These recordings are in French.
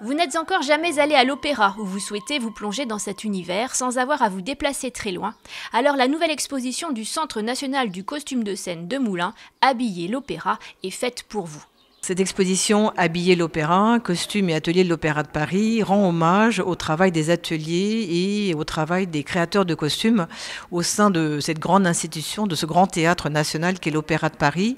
Vous n'êtes encore jamais allé à l'opéra où vous souhaitez vous plonger dans cet univers sans avoir à vous déplacer très loin, alors la nouvelle exposition du Centre national du costume de scène de Moulins, Habiller l'opéra, est faite pour vous. Cette exposition Habiller l'opéra, Costume et ateliers de l'Opéra de Paris rend hommage au travail des ateliers et au travail des créateurs de costumes au sein de cette grande institution, de ce grand théâtre national qu'est l'Opéra de Paris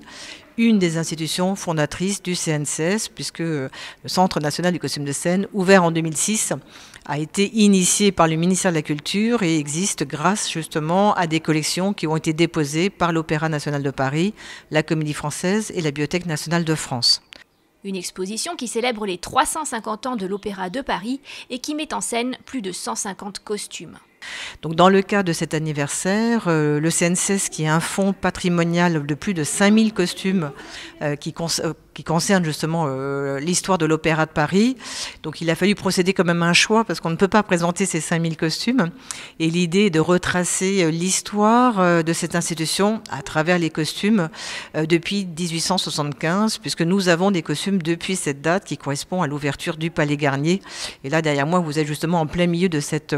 une des institutions fondatrices du CNCS, puisque le Centre national du costume de scène, ouvert en 2006, a été initié par le ministère de la Culture et existe grâce justement à des collections qui ont été déposées par l'Opéra national de Paris, la Comédie française et la Biothèque nationale de France. Une exposition qui célèbre les 350 ans de l'Opéra de Paris et qui met en scène plus de 150 costumes. Donc dans le cas de cet anniversaire, euh, le CNCS, qui est un fonds patrimonial de plus de 5000 costumes euh, qui, euh, qui, concerne justement l'histoire de l'Opéra de Paris, donc il a fallu procéder quand même à un choix parce qu'on ne peut pas présenter ces 5000 costumes. Et l'idée est de retracer l'histoire de cette institution à travers les costumes depuis 1875, puisque nous avons des costumes depuis cette date qui correspond à l'ouverture du Palais Garnier. Et là, derrière moi, vous êtes justement en plein milieu de cette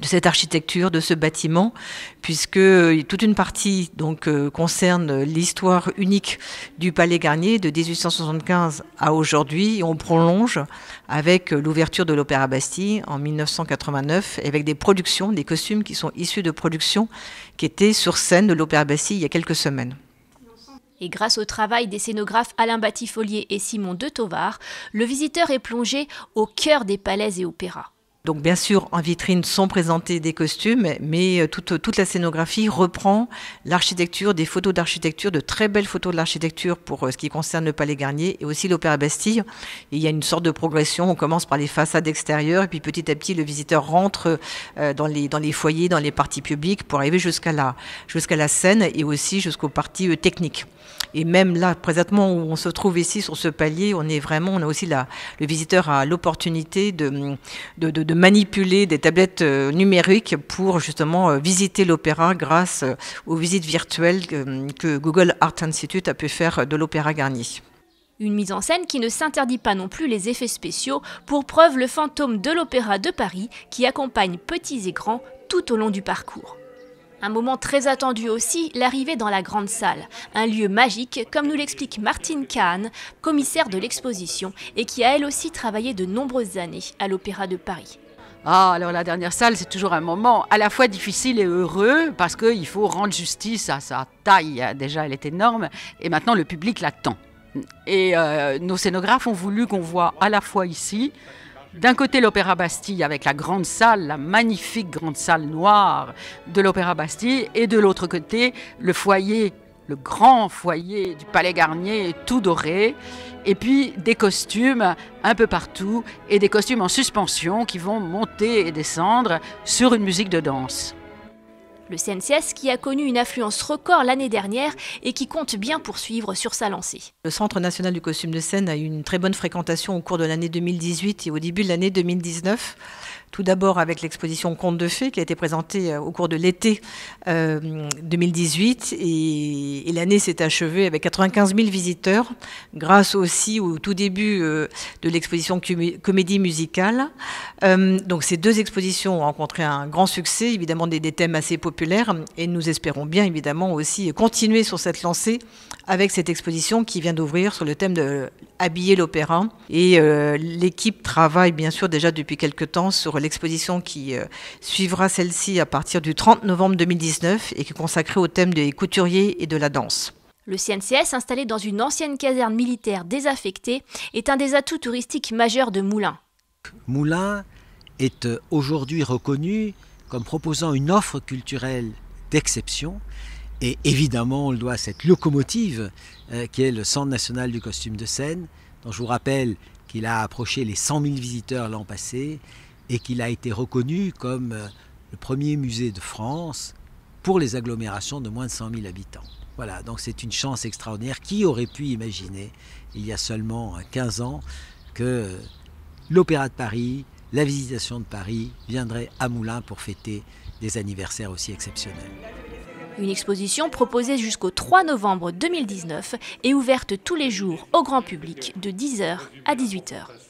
de cette architecture, de ce bâtiment, puisque euh, toute une partie donc euh, concerne l'histoire unique du Palais Garnier de 1875 à aujourd'hui. On prolonge avec euh, l'ouverture de l'Opéra Bastille en 1989, avec des productions, des costumes qui sont issus de productions qui étaient sur scène de l'Opéra Bastille il y a quelques semaines. Et grâce au travail des scénographes Alain Batifollier et Simon de Tovard, le visiteur est plongé au cœur des palais et opéras. Donc bien sûr, en vitrine sont présentés des costumes, mais euh, toute, toute la scénographie reprend l'architecture, des photos d'architecture, de très belles photos de l'architecture pour euh, ce qui concerne le Palais Garnier et aussi l'Opéra Bastille. il y a une sorte de progression, on commence par les façades extérieures et puis petit à petit le visiteur rentre euh, dans les, dans les foyers, dans les parties publiques pour arriver jusqu'à la, jusqu'à la scène et aussi jusqu'aux parties techniques. Et même là, présentement, où on se trouve ici sur ce palier, on est vraiment, on a aussi la, le visiteur a l'opportunité de, de manipuler des tablettes euh, numériques pour justement euh, visiter l'opéra grâce euh, aux visites virtuelles que Google Art Institute a pu faire de l'opéra Garnier. Une mise en scène qui ne s'interdit pas non plus les effets spéciaux, pour preuve le fantôme de l'Opéra de Paris qui accompagne petits et grands tout au long du parcours. Un moment très attendu aussi, l'arrivée dans la grande salle, un lieu magique comme nous l'explique Martine Kahn, commissaire de l'exposition et qui a elle aussi travaillé de nombreuses années à l'Opéra de Paris. Ah, alors la dernière salle, c'est toujours un moment à la fois difficile et heureux parce qu'il faut rendre justice à sa taille. Déjà, elle est énorme et maintenant le public l'attend. Et euh, nos scénographes ont voulu qu'on voit à la fois ici, d'un côté l'Opéra Bastille avec la grande salle, la magnifique grande salle noire de l'Opéra Bastille, et de l'autre côté le foyer le grand foyer du Palais Garnier tout doré, et puis des costumes un peu partout, et des costumes en suspension qui vont monter et descendre sur une musique de danse. Le CNCS qui a connu une affluence record l'année dernière et qui compte bien poursuivre sur sa lancée. Le Centre national du costume de scène a eu une très bonne fréquentation au cours de l'année 2018 et au début de l'année 2019. Tout d'abord avec l'exposition Contes de fées qui a été présentée euh, au cours de l'été 2018 euh, et, l'année s'est achevée avec 95 000 visiteurs grâce aussi au tout début euh, de l'exposition Comédie musicale. donc ces deux expositions ont rencontré un grand succès, évidemment des, thèmes assez populaires et nous espérons bien évidemment aussi continuer sur cette lancée avec cette exposition qui vient d'ouvrir sur le thème de habiller l'opéra et l'équipe travaille bien sûr déjà depuis quelques temps sur les l'exposition qui euh, suivra celle-ci à partir du 30 novembre 2019 et qui est consacrée au thème des couturiers et de la danse. Le CNCS, installé dans une ancienne caserne militaire désaffectée, est un des atouts touristiques majeurs de Moulins. Moulins est euh, aujourd'hui reconnu comme proposant une offre culturelle d'exception. Et évidemment, on le doit à cette locomotive euh, qui est le Centre national du costume de scène, dont je vous rappelle qu'il a approché les 100 000 visiteurs l'an passé et qu'il a été reconnu comme euh, le premier musée de France pour les agglomérations de moins de 100 000 habitants. Voilà, donc c'est une chance extraordinaire. Qui aurait pu imaginer, il y a seulement 15 euh, ans, que euh, l'Opéra de Paris, la Visitation de Paris viendrait à Moulins pour fêter des anniversaires aussi exceptionnels. Une exposition proposée jusqu'au 3 novembre 2019 et ouverte tous les jours au grand public de 10h à 18h.